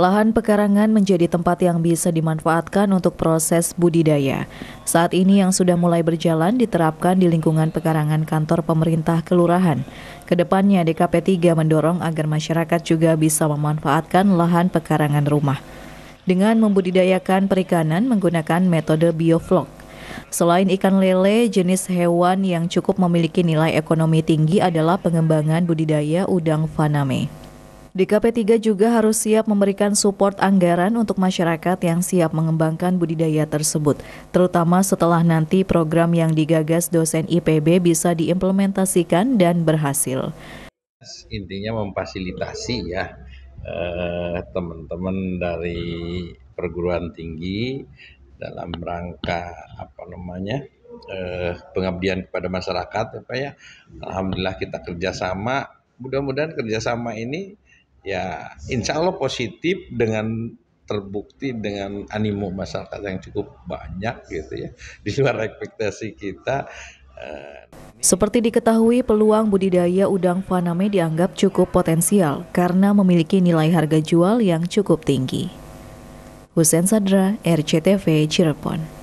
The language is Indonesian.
Lahan pekarangan menjadi tempat yang bisa dimanfaatkan untuk proses budidaya. Saat ini yang sudah mulai berjalan diterapkan di lingkungan pekarangan kantor pemerintah kelurahan. Kedepannya DKP 3 mendorong agar masyarakat juga bisa memanfaatkan lahan pekarangan rumah. Dengan membudidayakan perikanan menggunakan metode bioflok. Selain ikan lele, jenis hewan yang cukup memiliki nilai ekonomi tinggi adalah pengembangan budidaya udang faname. DKP 3 juga harus siap memberikan support anggaran untuk masyarakat yang siap mengembangkan budidaya tersebut, terutama setelah nanti program yang digagas dosen IPB bisa diimplementasikan dan berhasil. Intinya memfasilitasi ya eh, teman-teman eh, dari perguruan tinggi dalam rangka apa namanya eh, pengabdian kepada masyarakat ya ya. Alhamdulillah kita kerjasama. Mudah-mudahan kerjasama ini ya insya Allah positif dengan terbukti dengan animo masyarakat yang cukup banyak gitu ya di luar ekspektasi kita eh, seperti diketahui, peluang budidaya udang faname dianggap cukup potensial karena memiliki nilai harga jual yang cukup tinggi. Husen Sadra, RCTV, Cirebon.